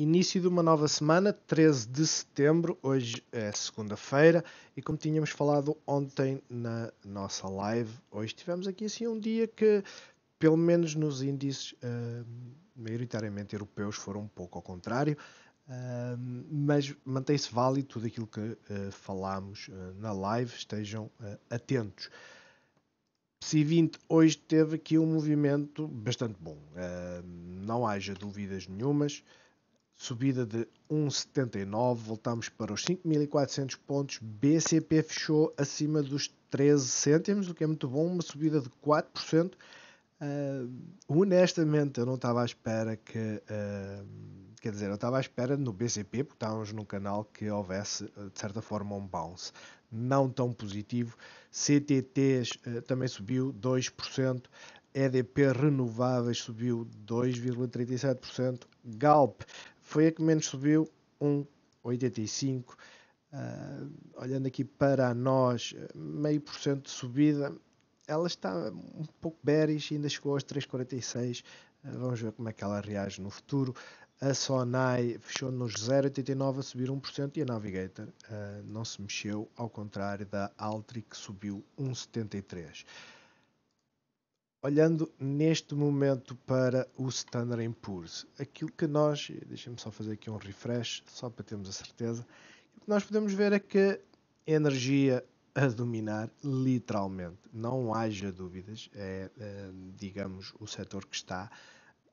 Início de uma nova semana, 13 de setembro, hoje é segunda-feira, e como tínhamos falado ontem na nossa live, hoje tivemos aqui assim um dia que, pelo menos nos índices uh, maioritariamente europeus, foram um pouco ao contrário, uh, mas mantém-se válido tudo aquilo que uh, falámos na live, estejam atentos. C20 hoje teve aqui um movimento bastante bom, não haja dúvidas nenhumas subida de 1,79, voltamos para os 5.400 pontos, BCP fechou acima dos 13 cêntimos, o que é muito bom, uma subida de 4%. Uh, ah, honestamente, eu não estava à espera que, uh, quer dizer, eu estava à espera no BCP, porque estávamos num canal que houvesse, ah, de certa forma, um bounce não tão positivo, CTTs uh, também subiu 2%, EDP Renováveis subiu 2,37%, Galp foi a que menos subiu, 1,85. Uh, ah, olhando aqui para nós, meio por cento de subida, ela está um pouco bearish, ainda chegou aos 3,46. Uh, ah, vamos ver como é que ela reage no futuro. A Sonai fechou nos 0,89 a subir 1% e a Navigator uh, não se mexeu, ao contrário da Altri que subiu 1,73. Olhando neste momento para o Standard Poor's, aquilo que nós, deixa-me só fazer aqui um refresh, só para termos a certeza, o que nós podemos ver é que a energia a dominar, literalmente, não haja dúvidas, é, é digamos, o setor que está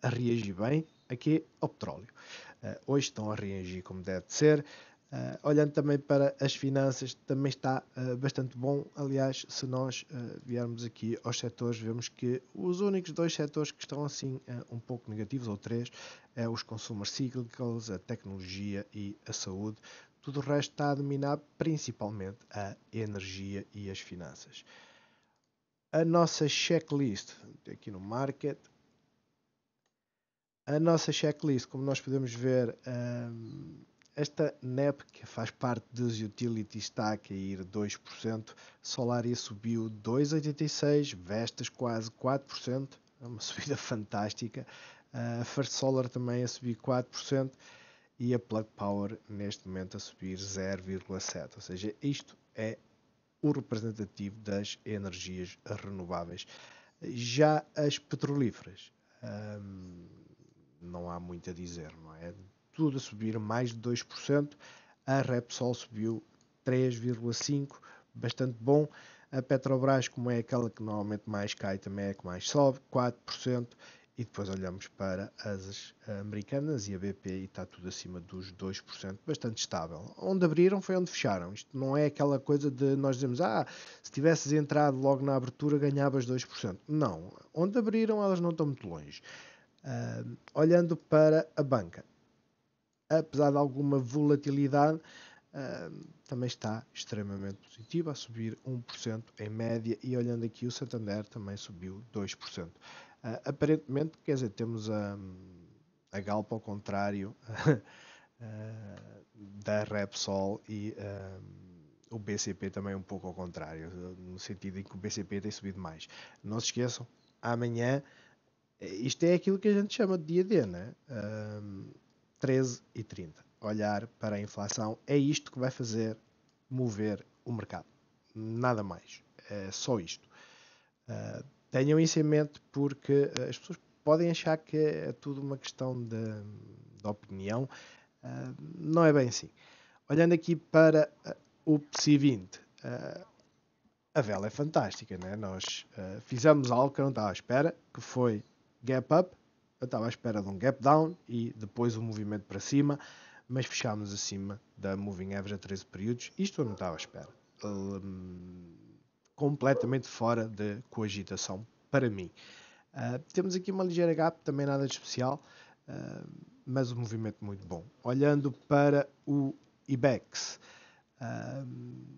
a reagir bem aqui ao é petróleo. Eh, hoje estão a reagir como deve ser, Uh, olhando também para as finanças, também está uh, bastante bom. Aliás, se nós uh, viermos aqui aos setores, vemos que os únicos dois setores que estão assim um pouco negativos, ou três, é os consumers cíclicos, a tecnologia e a saúde. Tudo o resto está a dominar principalmente a energia e as finanças. A nossa checklist, aqui no market, a nossa checklist, como nós podemos ver. Esta NEP, que faz parte dos utilities, está a cair 2%. Solaria subiu 2,86%, Vestas quase 4%, é uma subida fantástica. A uh, First Solar também a subir 4% e a Plug Power neste momento a subir 0,7%. Ou seja, isto é o representativo das energias renováveis. Já as petrolíferas, hum, não há muito a dizer, não é? tudo a subir mais de 2%. A Repsol subiu 3,5%, bastante bom. A Petrobras, como é aquela que normalmente mais cai, também é que mais sobe, 4%. E depois olhamos para as americanas e a BP e está tudo acima dos 2%, bastante estável. Onde abriram foi onde fecharam. Isto não é aquela coisa de nós dizemos, ah, se tivesses entrado logo na abertura ganhavas 2%. Não, onde abriram elas não estão muito longe. Uh, olhando para a banca, apesar de alguma volatilidade, uh, também está extremamente positiva, a subir 1% em média. E olhando aqui, o Santander também subiu 2%. Uh, ah, aparentemente, quer dizer, temos a, a galpa ao contrário ah, da Repsol e o BCP também um pouco ao contrário, no sentido em que o BCP tem subido mais. Não se esqueçam, amanhã, isto é aquilo que a gente chama de dia D, né? 13 30. Olhar para a inflação é isto que vai fazer mover o mercado. Nada mais. É só isto. Uh, tenham isso em mente porque ah, as pessoas podem achar que é tudo uma questão de, de opinião. Uh, não é bem assim. Olhando aqui para o PSI 20, uh, a vela é fantástica, né? Nós uh, fizemos algo que eu não estava à espera, que foi gap up, eu estava à espera de um gap down e depois um movimento para cima, mas fechámos acima da moving average a 13 períodos. Isto eu não estava à espera. Um, completamente fora de coagitação para mim. Uh, temos aqui uma ligeira gap, também nada de especial, uh, mas um movimento muito bom. Olhando para o IBEX, uh, ah, hum,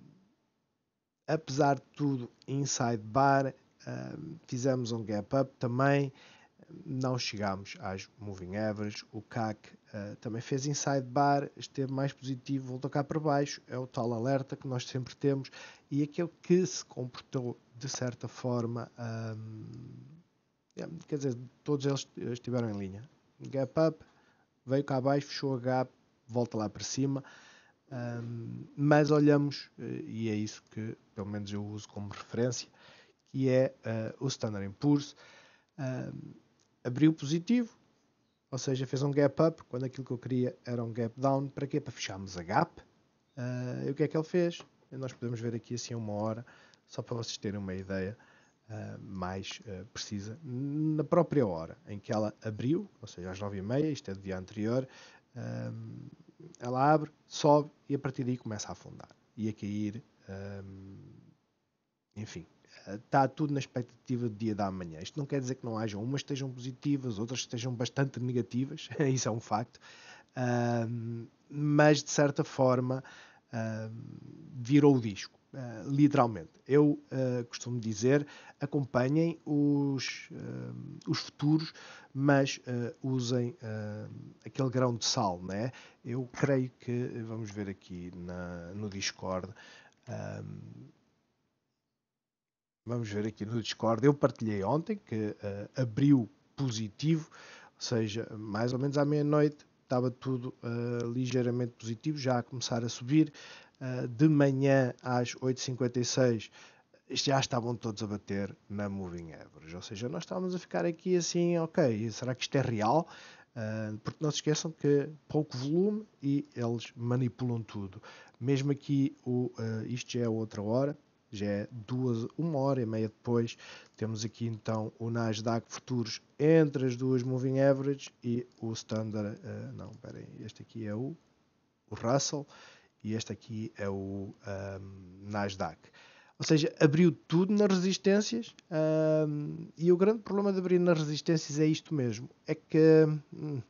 apesar de tudo, inside bar, hum, fizemos um gap up também não chegámos às moving average. O CAC uh, eh, também fez inside bar, esteve mais positivo, voltou cá para baixo. É o tal alerta que nós sempre temos e aquele que se comportou de certa forma. Um, é, quer dizer, todos eles estiveram em linha. Gap up, veio cá abaixo, fechou a gap, volta lá para cima. Um, mas olhamos, eh, e é isso que pelo menos eu uso como referência, que é uh, o Standard Poor's. Um, abriu positivo, ou seja, fez um gap up quando aquilo que eu queria era um gap down. Para quê? Para fecharmos a gap. Uh, e o que é que ele fez? Nós podemos ver aqui assim uma hora, só para vocês terem uma ideia uh, mais uh, precisa. Na própria hora em que ela abriu, ou seja, às 9h30, isto é do dia anterior, ela abre, sobe e a partir daí começa a afundar e a cair. enfim, está tudo na expectativa do dia da amanhã. Isto não quer dizer que não hajam umas estejam positivas, outras estejam bastante negativas, isso é um facto, uh, mas de certa forma uh, virou o disco. Uh, literalmente. Eu uh, costumo dizer: acompanhem os, uh, os futuros, mas ah, usem aquele grão de sal. Né? Eu creio que, vamos ver aqui na, no Discord, Vamos ver aqui no Discord. Eu partilhei ontem que uh, abriu positivo, ou seja, mais ou menos à meia-noite estava tudo uh, ligeiramente positivo, já a começar a subir. Uh, de manhã às 8h56 já estavam todos a bater na Moving Average, ou seja, nós estávamos a ficar aqui assim, ok, será que isto é real? Uh, porque não se esqueçam que pouco volume e eles manipulam tudo. Mesmo aqui, o, isto já é outra hora, já é duas, uma hora e meia depois. Temos aqui então o Nasdaq Futuros entre as duas Moving Average e o Standard. Uh, não, peraí, este aqui é o, o Russell e este aqui é o um, ehm, Nasdaq. Ou seja, abriu tudo nas resistências um, ehm, e o grande problema de abrir nas resistências é isto mesmo: é que hum,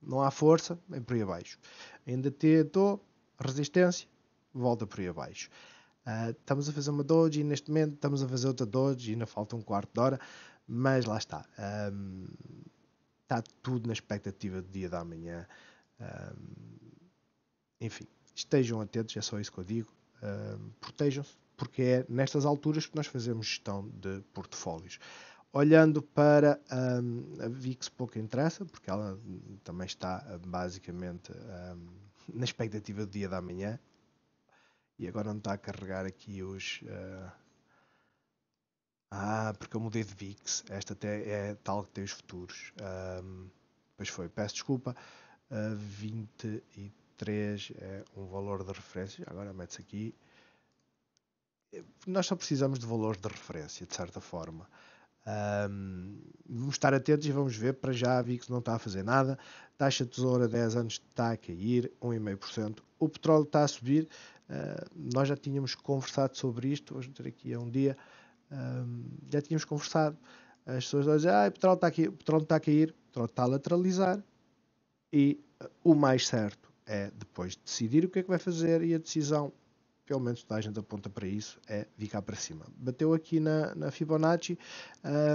não há força, vem por aí abaixo. Ainda tentou resistência, volta por aí abaixo. Uh, estamos a fazer uma e neste momento, estamos a fazer outra e ainda falta um quarto de hora, mas lá está. Um, está tudo na expectativa do dia da manhã. Um, enfim, estejam atentos, é só isso que eu digo. Um, Protejam-se, porque é nestas alturas que nós fazemos gestão de portfólios. Olhando para a VIX, pouco interessa, porque ela também está ah, basicamente na expectativa do dia da manhã e agora não está a carregar aqui os. Uh... Ah, porque eu mudei de VIX. Esta até é tal que tem os futuros. Um, pois foi, peço desculpa. Uh, 23 é um valor de referência. Agora mete-se aqui. Eh, nós só precisamos de valores de referência, de certa forma. Um, vamos estar atentos e vamos ver. Para já a VIX não está a fazer nada. Taxa de tesoura 10 anos está a cair 1,5%. O petróleo está a subir. Uh, nós já tínhamos conversado sobre isto. Hoje ter aqui é um dia. Um, já tínhamos conversado. As pessoas dizem: ah, o petróleo está a cair, o petróleo está a cair, o petróleo está a lateralizar. E uh, o mais certo é depois decidir o que é que vai fazer e a decisão pelo menos toda a gente aponta para isso, é ficar para cima. Bateu aqui na, na Fibonacci,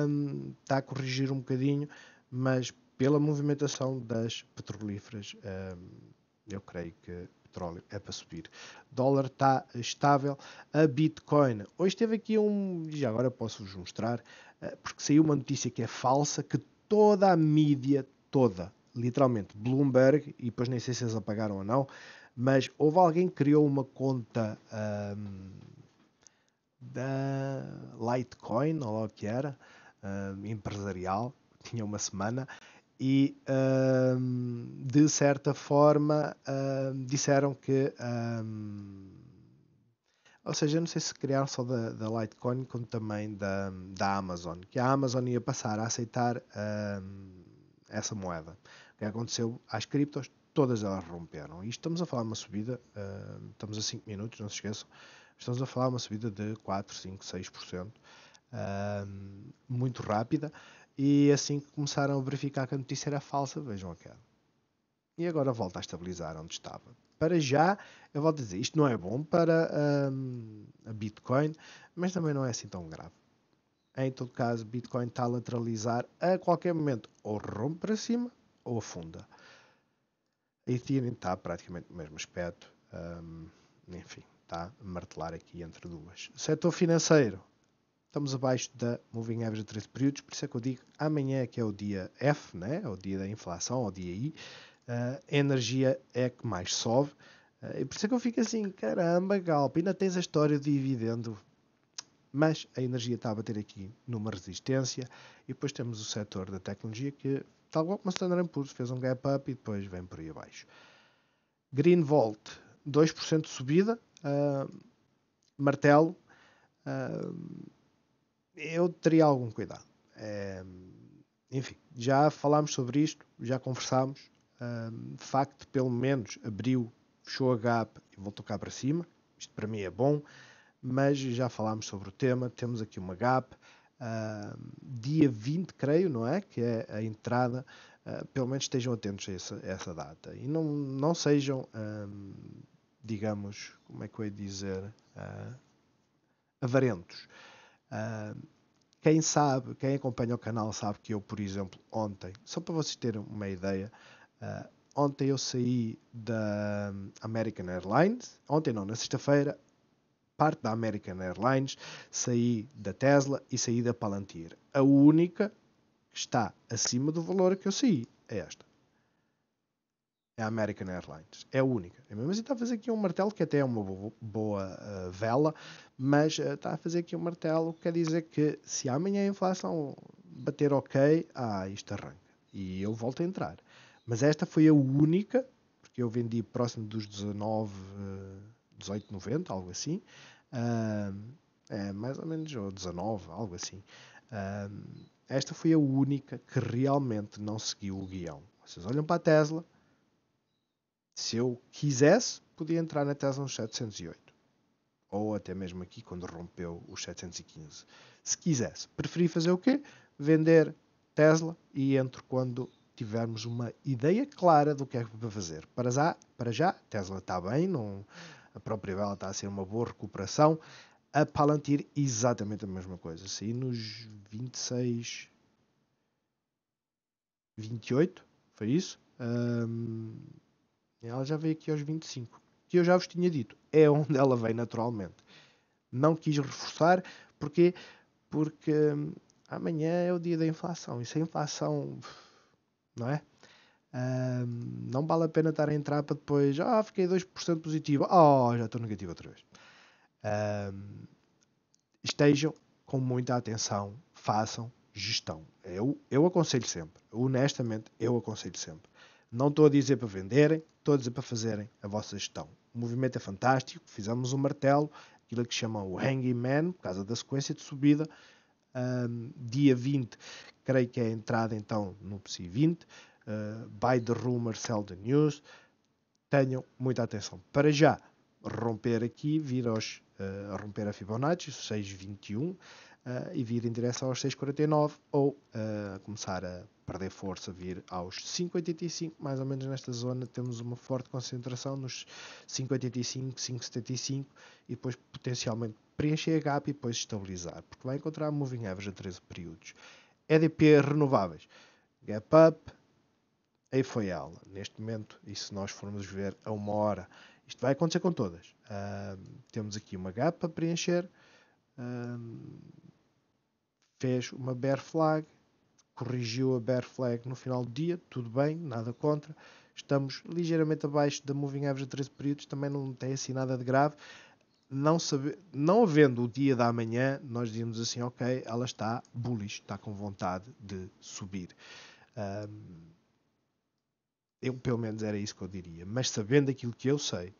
um, está a corrigir um bocadinho, mas pela movimentação das petrolíferas, um, eu creio que petróleo é para subir. Dólar está estável. A Bitcoin hoje teve aqui um, e agora posso vos mostrar, eh, porque saiu uma notícia que é falsa, que toda a mídia toda, literalmente Bloomberg, e depois nem sei se eles apagaram ou não, mas houve alguém que criou uma conta um, da Litecoin, ou lá o que era, um, empresarial, tinha uma semana, e um, de certa forma hum, disseram que. Hum, ou seja, não sei se criaram só da, da Litecoin, como também da, da Amazon, que a Amazon ia passar a aceitar hum, essa moeda. O que aconteceu às criptos? todas elas romperam. E estamos a falar de uma subida, uh, estamos a 5 minutos, não se esqueçam, estamos a falar de uma subida de 4, 5, 6%, uh, muito rápida, e assim que começaram a verificar que a notícia era falsa, vejam a queda. E agora volta a estabilizar onde estava. Para já, eu volto a dizer, isto não é bom para um, ah, a Bitcoin, mas também não é assim tão grave. Em todo caso, Bitcoin está a lateralizar a qualquer momento, ou rompe para cima, ou afunda. A Ethereum está praticamente no mesmo aspecto, um, enfim, está a martelar aqui entre duas. Setor financeiro, estamos abaixo da Moving Average de 13 períodos, por isso é que eu digo amanhã é que é o dia F, né? É o dia da inflação, é o dia I, uh, a energia é que mais sobe. Uh, e por isso é que eu fico assim, caramba, Galp, ainda tens a história do dividendo mas a energia está a bater aqui numa resistência e depois temos o setor da tecnologia que, tal como a Standard Poor's, fez um gap up e depois vem por aí abaixo. Green Volt, 2% de subida, uh, martelo, uh, eu teria algum cuidado. Uh, enfim, já falámos sobre isto, já conversámos, ah, de facto, pelo menos abriu, fechou a gap e voltou cá para cima, isto para mim é bom, mas já falámos sobre o tema, temos aqui uma gap. Uh, dia 20, creio, não é? Que é a entrada. Uh, pelo menos estejam atentos a essa, a essa data e não, não sejam, ah, digamos, como é que eu ia dizer, uh, avarentos. quem sabe, quem acompanha o canal, sabe que eu, por exemplo, ontem, só para vocês terem uma ideia, ontem eu saí da American Airlines, ontem não, na sexta-feira, parte da American Airlines, saí da Tesla e saí da Palantir. A única que está acima do valor que eu saí é esta. É a American Airlines. É a única. É mas assim, está a fazer aqui um martelo que até é uma boa, boa uh, eh, vela, mas uh, está a fazer aqui um martelo que quer dizer que se amanhã a inflação bater ok, ah, isto arranca. E eu volto a entrar. Mas esta foi a única, porque eu vendi próximo dos 19. Uh, eh, 18,90, algo assim. Uh, é, mais ou menos, ou 19, algo assim. Uh, esta foi a única que realmente não seguiu o guião. Vocês olham para a Tesla. Se eu quisesse, podia entrar na Tesla nos 708 ou até mesmo aqui quando rompeu os 715. Se quisesse, preferi fazer o quê? Vender Tesla e entro quando tivermos uma ideia clara do que é que vou é fazer. Para já, para já Tesla está bem, não, a própria Bela está a ser uma boa recuperação. A Palantir, exatamente a mesma coisa. Saí nos 26. 28, foi isso? Um, ela já veio aqui aos 25, que eu já vos tinha dito. É onde ela vem naturalmente. Não quis reforçar, porque Porque hum, amanhã é o dia da inflação. E se a inflação. Não é? Um, não vale a pena estar a entrar para depois, ah, fiquei 2% positivo, oh, já estou negativo outra vez. Um, estejam com muita atenção, façam gestão. Eu, eu aconselho sempre, honestamente, eu aconselho sempre. Não estou a dizer para venderem, estou a dizer para fazerem a vossa gestão. O movimento é fantástico, fizemos um martelo, aquilo que chamam o Hanging Man, por causa da sequência de subida. Um, dia 20, creio que é a entrada então no PSI 20 uh, By the Rumor, Sell the News. Tenham muita atenção. Para já, romper aqui, vir aos, uh, romper a Fibonacci, 6,21 uh, eh, e vir em direção aos 6,49 ou uh, começar a perder força, vir aos 5,85, mais ou menos nesta zona temos uma forte concentração nos 5,85, 5,75 e depois potencialmente preencher a gap e depois estabilizar, porque vai encontrar moving average a 13 períodos. EDP renováveis, gap up, aí foi ela. Neste momento, e se nós formos ver a uma hora, isto vai acontecer com todas. Uh, temos aqui uma gap para preencher. Uh, fez uma bear flag, corrigiu a bear flag no final do dia, tudo bem, nada contra. Estamos ligeiramente abaixo da moving average de 13 períodos, também não tem assim nada de grave. Não, sabe, não havendo o dia da manhã, nós dizemos assim, ok, ela está bullish, está com vontade de subir. Uh, eu, pelo menos, era isso que eu diria. Mas sabendo aquilo que eu sei,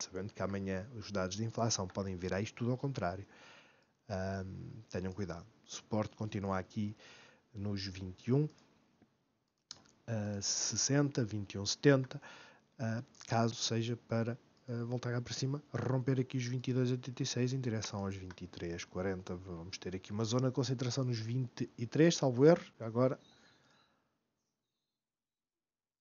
sabendo que amanhã os dados de inflação podem virar isto tudo ao contrário, tenham cuidado. O suporte continua aqui nos 21, uh, 60, 21, 70, uh, caso seja para uh, voltar cá para cima, romper aqui os 22,86 em direção aos 23,40. Vamos ter aqui uma zona de concentração nos 23, salvo erro, agora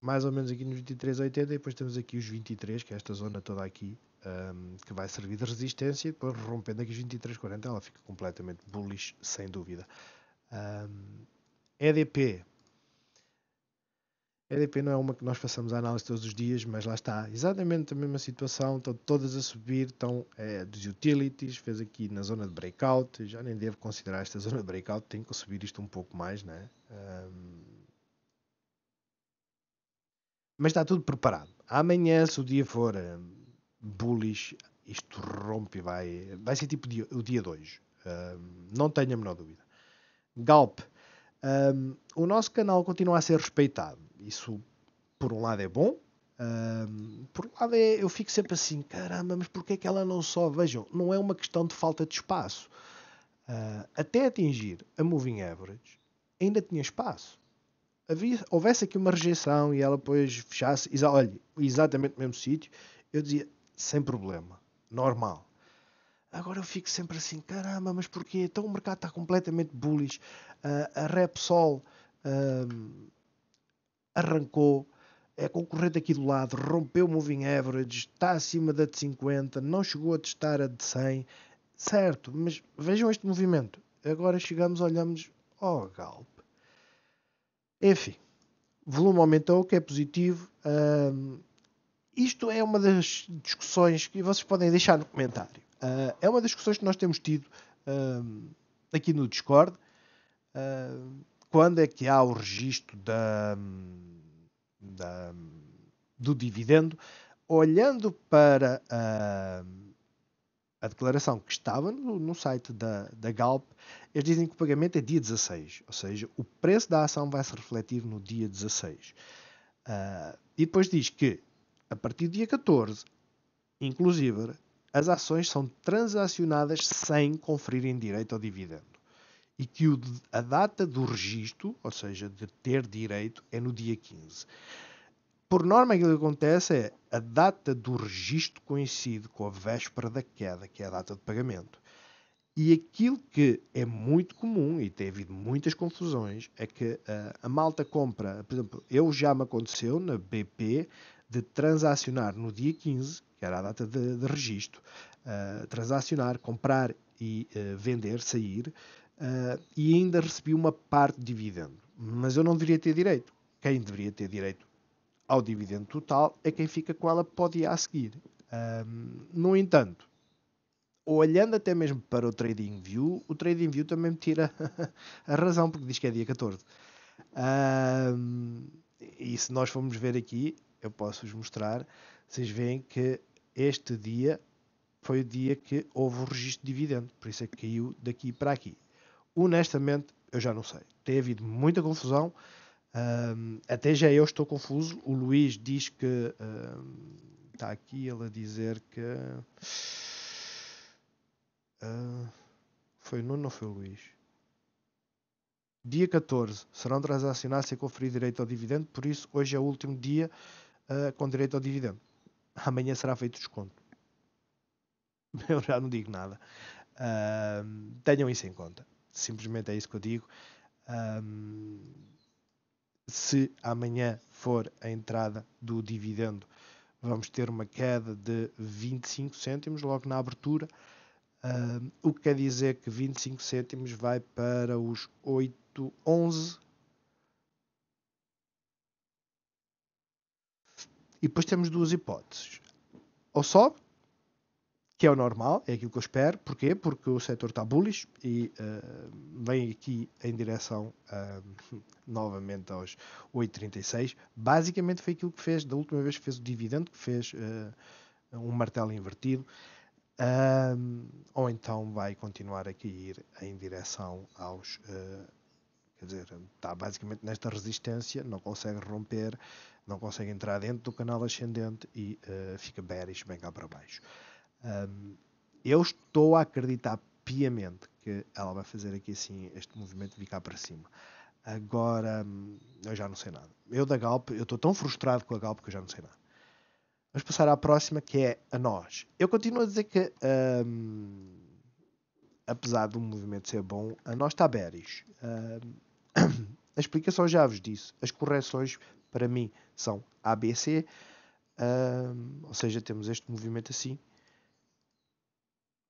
mais ou menos aqui nos 23,80 e depois temos aqui os 23, que é esta zona toda aqui, um, que vai servir de resistência e depois rompendo aqui os 23,40 ela fica completamente bullish, sem dúvida. Um, EDP. EDP não é uma que nós façamos a análise todos os dias, mas lá está, exatamente a mesma situação, estão todas a subir, estão é, dos utilities, fez aqui na zona de breakout, já nem devo considerar esta zona de breakout, tenho que subir isto um pouco mais, né? Um, mas está tudo preparado. Amanhã, se o dia for eh, bullish, isto rompe e vai. Vai ser tipo dia, o dia 2. não tenho a menor dúvida. Galp. o nosso canal continua a ser respeitado. Isso, por um lado, é bom. por um lado, é, eu fico sempre assim: caramba, mas porquê é que ela não só. Vejam, não é uma questão de falta de espaço. Uh, até atingir a Moving Average, ainda tinha espaço havia, houvesse aqui uma rejeição e ela depois fechasse, exa, olha, exatamente no mesmo sítio, eu dizia, sem problema, normal. Agora eu fico sempre assim, caramba, mas porquê? Então o mercado está completamente bullish. Uh, a Repsol uh, arrancou, é concorrente aqui do lado, rompeu o moving average, está acima da de 50, não chegou a testar a de 100. Certo, mas vejam este movimento. Agora chegamos, olhamos, oh Galp, enfim, volume aumentou, que é positivo. Um, isto é uma das discussões que vocês podem deixar no comentário. Uh, é uma das discussões que nós temos tido um, aqui no Discord. Uh, quando é que há o registro da, da, do dividendo? Olhando para uh, a declaração que estava no, no site da, da Galp, eles dizem que o pagamento é dia 16, ou seja, o preço da ação vai se refletir no dia 16. Uh, ah, e depois diz que, a partir do dia 14, inclusive, as ações são transacionadas sem conferirem direito ao dividendo. E que o, a data do registro, ou seja, de ter direito, é no dia 15. Por norma, aquilo que acontece é a data do registro coincide com a véspera da queda, que é a data de pagamento. E aquilo que é muito comum e tem havido muitas confusões é que a, ah, a malta compra, por exemplo, eu já me aconteceu na BP de transacionar no dia 15, que era a data de, de registro, uh, transacionar, comprar e uh, vender, sair, uh, e ainda recebi uma parte de dividendo. Mas eu não deveria ter direito. Quem deveria ter direito ao dividendo total é quem fica com ela para o dia a seguir. no entanto, olhando até mesmo para o Trading View, o Trading View também me tira a razão, porque diz que é dia 14. Um, e se nós formos ver aqui, eu posso-vos mostrar, vocês veem que este dia foi o dia que houve o registro de dividendo, por isso é que caiu daqui para aqui. Honestamente, eu já não sei. Tem havido muita confusão, um, até já eu estou confuso. O Luís diz que. Um, está aqui ele a dizer que foi o Nuno, não foi o Luís. Dia 14. Serão transacionados sem conferir direito ao dividendo, por isso hoje é o último dia uh, com direito ao dividendo. Amanhã será feito desconto. Eu já não digo nada. Uh, tenham isso em conta. Simplesmente é isso que eu digo. Uh, se amanhã for a entrada do dividendo, vamos ter uma queda de 25 cêntimos logo na abertura. Uh, o que quer dizer que 25 cêntimos vai para os 8, 11. E depois temos duas hipóteses. Ou sobe, que é o normal, é aquilo que eu espero. Porquê? Porque o setor está bullish e uh, vem aqui em direção uh, novamente aos 8,36. Basicamente foi aquilo que fez da última vez que fez o dividendo, que fez um martelo invertido um, ou então vai continuar a cair em direção aos. Uh, quer dizer, está basicamente nesta resistência, não consegue romper, não consegue entrar dentro do canal ascendente e uh, fica bearish bem cá para baixo. Um, eu estou a acreditar piamente que ela vai fazer aqui assim este movimento de cá para cima. Agora, hum, eu já não sei nada. Eu da Galp, eu estou tão frustrado com a Galp que eu já não sei nada. Vamos passar à próxima que é a nós. Eu continuo a dizer que, hum, um, apesar do movimento ser bom, a nós está bearish. Um, a explicação já vos disse. As correções para mim são ABC, um, ou seja, temos este movimento assim.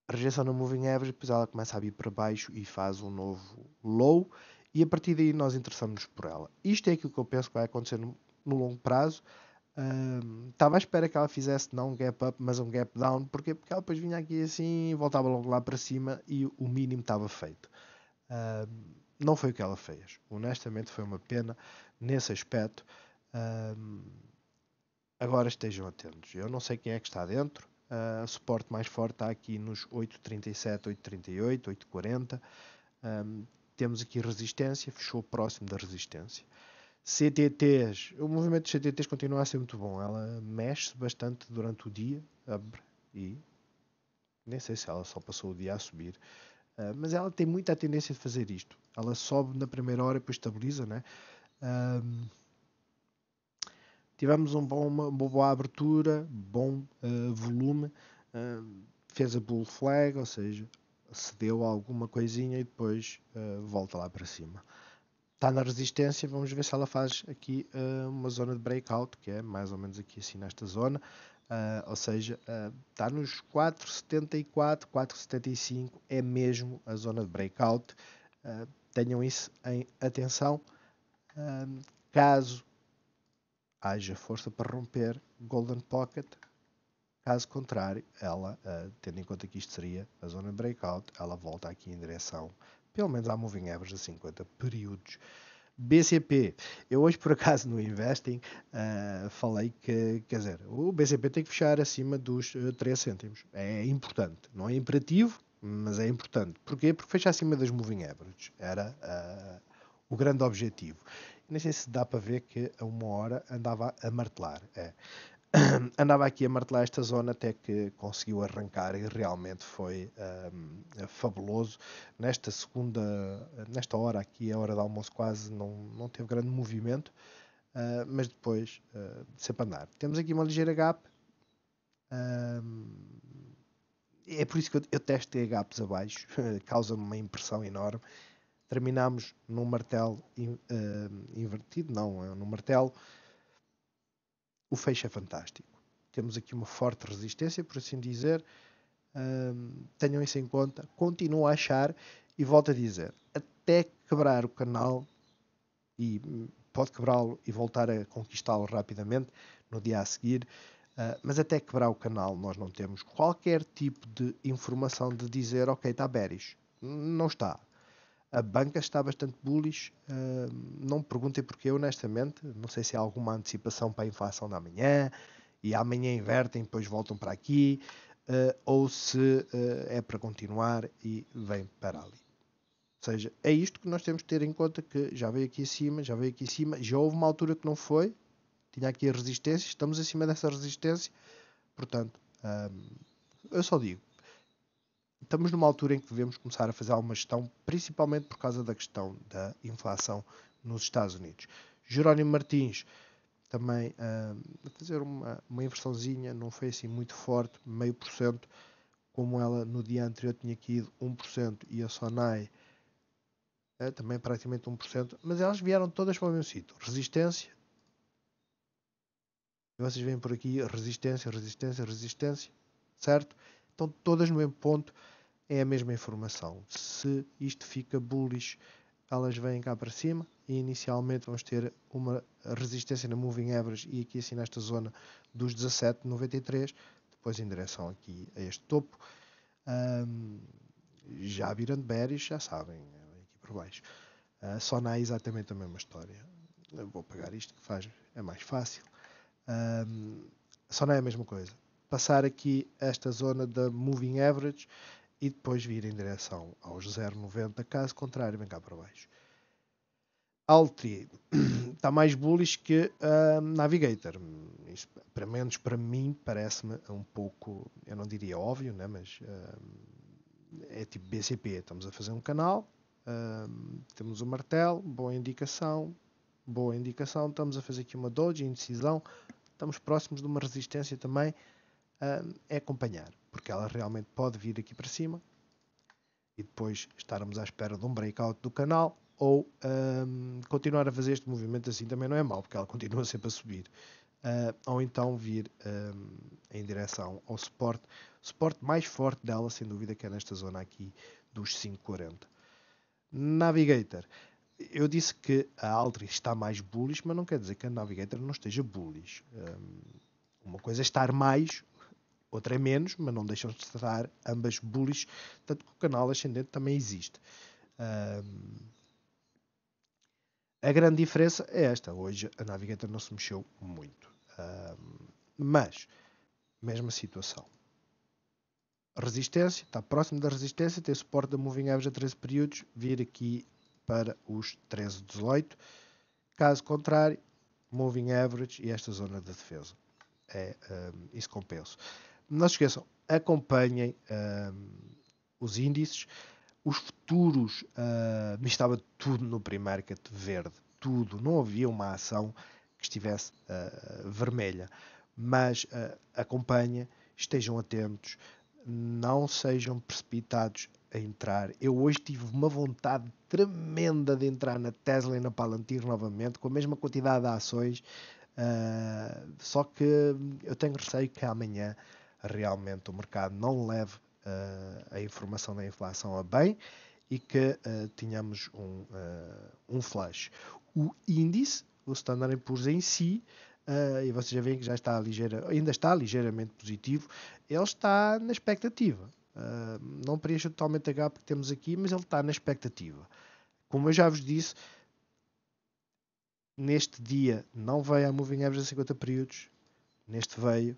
A rejeição no moving average, depois ela começa a vir para baixo e faz um novo low e a partir daí nós interessamos por ela. Isto é aquilo que eu penso que vai acontecer no, no longo prazo. Estava uh, à espera que ela fizesse não um gap up, mas um gap down. porque Porque ela depois vinha aqui assim, voltava logo lá para cima e o mínimo estava feito. Uh, não foi o que ela fez. Honestamente, foi uma pena nesse aspecto. Uh, agora estejam atentos. Eu não sei quem é que está dentro. Uh, suporte mais forte está aqui nos 8,37, 8,38, 8,40. temos aqui resistência, fechou próximo da resistência. CTTs, o movimento de CTTs continua a ser muito bom. Ela mexe bastante durante o dia, abre e nem sei se ela só passou o dia a subir, uh, mas ela tem muita tendência de fazer isto. Ela sobe na primeira hora e depois estabiliza, né? Ah, tivemos um bom, uma, uma boa abertura, bom uh, volume, fez a bull flag, ou seja, cedeu alguma coisinha e depois volta lá para cima está na resistência, vamos ver se ela faz aqui uh, uma zona de breakout, que é mais ou menos aqui assim nesta zona, uh, ou seja, uh, está nos 4,74, 4,75 é mesmo a zona de breakout, tenham isso em atenção, caso haja força para romper Golden Pocket, caso contrário, ela, tendo em conta que isto seria a zona de breakout, ela volta aqui em direção pelo menos há Moving Average de 50 períodos. BCP. Eu hoje, por acaso, no Investing, uh, falei que, quer dizer, o BCP tem que fechar acima dos uh, ah, 3 cêntimos. É importante. Não é imperativo, mas é importante. Porquê? Porque fechar acima das moving averages. Era uh, o grande objetivo. Nem sei se dá para ver que a uma hora andava a martelar. É. andava aqui a martelar esta zona até que conseguiu arrancar e realmente foi um, ehm, fabuloso. Nesta segunda, nesta hora aqui, a hora de almoço quase não, não teve grande movimento, uh, mas depois uh, sempre andar. Temos aqui uma ligeira gap. Um, ehm, é por isso que eu, eu testei gaps abaixo, causa-me uma impressão enorme. Terminámos num martelo uh, invertido, não, é num martelo o fecho é fantástico. Temos aqui uma forte resistência, por assim dizer. Um, tenham isso em conta. Continuo a achar e volto a dizer: até quebrar o canal, e pode quebrá-lo e voltar a conquistá-lo rapidamente no dia a seguir. Uh, mas até quebrar o canal, nós não temos qualquer tipo de informação de dizer, ok, está bearish. Não está. A banca está bastante bullish. Uh, não perguntem porquê, honestamente. Não sei se há alguma antecipação para a inflação da manhã e amanhã invertem, depois voltam para aqui, uh, ou se eh, é para continuar e vem para ali. Ou seja, é isto que nós temos que ter em conta que já veio aqui acima, já veio aqui acima, já houve uma altura que não foi, tinha aqui a resistência, estamos acima dessa resistência, portanto, hum, eu só digo, estamos numa altura em que devemos começar a fazer alguma gestão, principalmente por causa da questão da inflação nos Estados Unidos. Jerónimo Martins também ah, a fazer uma, uma inversãozinha, não foi assim muito forte, meio por cento, como ela no dia anterior tinha caído 1% e a Sonai uh, também praticamente 1%, mas elas vieram todas para o mesmo sítio. Resistência. E vocês veem por aqui resistência, resistência, resistência, certo? Estão todas no mesmo ponto é a mesma informação. Se isto fica bullish, elas vêm cá para cima e inicialmente vamos ter uma resistência na moving average e aqui assim nesta zona dos 17,93, depois em direção aqui a este topo. Um, já virando bearish, já sabem, é aqui por baixo. Uh, só na é exatamente a mesma história. Eu vou pegar isto que faz, é mais fácil. Um, só não é a mesma coisa. Passar aqui esta zona da Moving Average e depois vir em direção aos 0,90, caso contrário, vem cá para baixo. Altri está mais bullish que uh, Navigator. Isso, para menos para mim parece-me um pouco, eu não diria óbvio, né? mas uh, é tipo BCP. Estamos a fazer um canal, uh, temos o um martelo, boa indicação, boa indicação. Estamos a fazer aqui uma doja, indecisão. Estamos próximos de uma resistência também. Eh, é acompanhar porque ela realmente pode vir aqui para cima e depois estarmos à espera de um breakout do canal ou um, continuar a fazer este movimento assim também não é mau, porque ela continua sempre a subir. Uh, ou então vir um, em direção ao suporte. O suporte mais forte dela, sem dúvida, que é nesta zona aqui dos 540. Navigator. Eu disse que a Altri está mais bullish, mas não quer dizer que a Navigator não esteja bullish. Um, uma coisa é estar mais, Outra é menos, mas não deixam de estar ambas bullish, tanto que o canal ascendente também existe. Um, a grande diferença é esta. Hoje a Navigator não se mexeu muito. Um, mas, mesma situação. Resistência, está próximo da resistência, tem suporte da Moving Average a 13 períodos, vir aqui para os 13, 18. Caso contrário, Moving Average e esta zona de defesa. É, um, isso compensa não se esqueçam, acompanhem hum, os índices, os futuros, hum, estava tudo no pre-market verde, tudo, não havia uma ação que estivesse uh, vermelha, mas uh, acompanhem, estejam atentos, não sejam precipitados a entrar. Eu hoje tive uma vontade tremenda de entrar na Tesla e na Palantir novamente, com a mesma quantidade de ações, uh, só que eu tenho receio que amanhã realmente o mercado não leve eh, a informação da inflação a bem e que eh, tenhamos um, eh, um flash. O índice, o Standard Poor's em si, Uh, e vocês já veem que já está ligeira, ainda está ligeiramente positivo, ele está na expectativa. Uh, não preenche totalmente a gap que temos aqui, mas ele está na expectativa. Como eu já vos disse, neste dia não veio a Moving Average a 50 períodos, neste veio,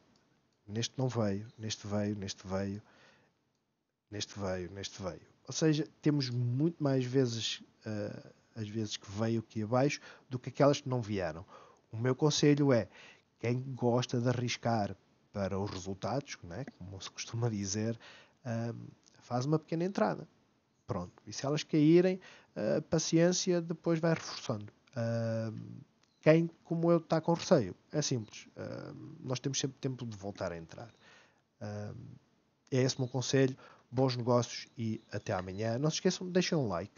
neste não veio, neste veio, neste veio, neste veio, neste veio. Ou seja, temos muito mais vezes uh, eh, as vezes que veio aqui abaixo do que aquelas que não vieram. O meu conselho é quem gosta de arriscar para os resultados, né, como se costuma dizer, uh, faz uma pequena entrada. Pronto. E se elas caírem, uh, paciência, depois vai reforçando. Uh, quem, como eu, está com receio. É simples. Uh, nós temos sempre tempo de voltar a entrar. Uh, é esse o meu conselho. Bons negócios e até amanhã. Não se esqueçam deixem um like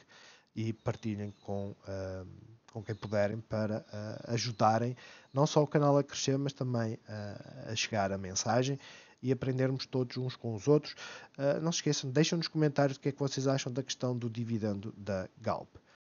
e partilhem com, uh, com quem puderem para ah, ajudarem não só o canal a crescer, mas também ah, a chegar a mensagem e aprendermos todos uns com os outros. Ah, não se esqueçam, deixem nos comentários o que é que vocês acham da questão do dividendo da Galp.